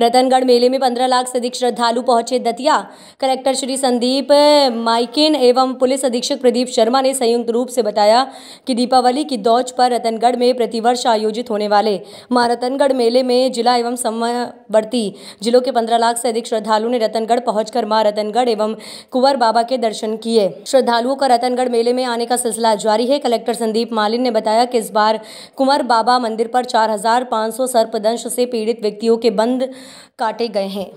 रतनगढ़ मेले में पंद्रह लाख से अधिक श्रद्धालु पहुंचे दतिया कलेक्टर श्री संदीप माइकिन एवं पुलिस अधीक्षक प्रदीप शर्मा ने संयुक्त रूप से बताया कि दीपावली की दौज पर रतनगढ़ में प्रतिवर्ष आयोजित होने वाले मां रतनगढ़ मेले में जिला एवं समवर्ती जिलों के पंद्रह लाख से अधिक श्रद्धालु ने रतनगढ़ पहुंचकर माँ रतनगढ़ एवं कुंवर बाबा के दर्शन किए श्रद्धालुओं का रतनगढ़ मेले में आने का सिलसिला जारी है कलेक्टर संदीप मालिन ने बताया कि इस बार कुंवर बाबा मंदिर पर चार हजार पाँच सौ सर्पदंश से पीड़ित व्यक्तियों के बंद काटे गए हैं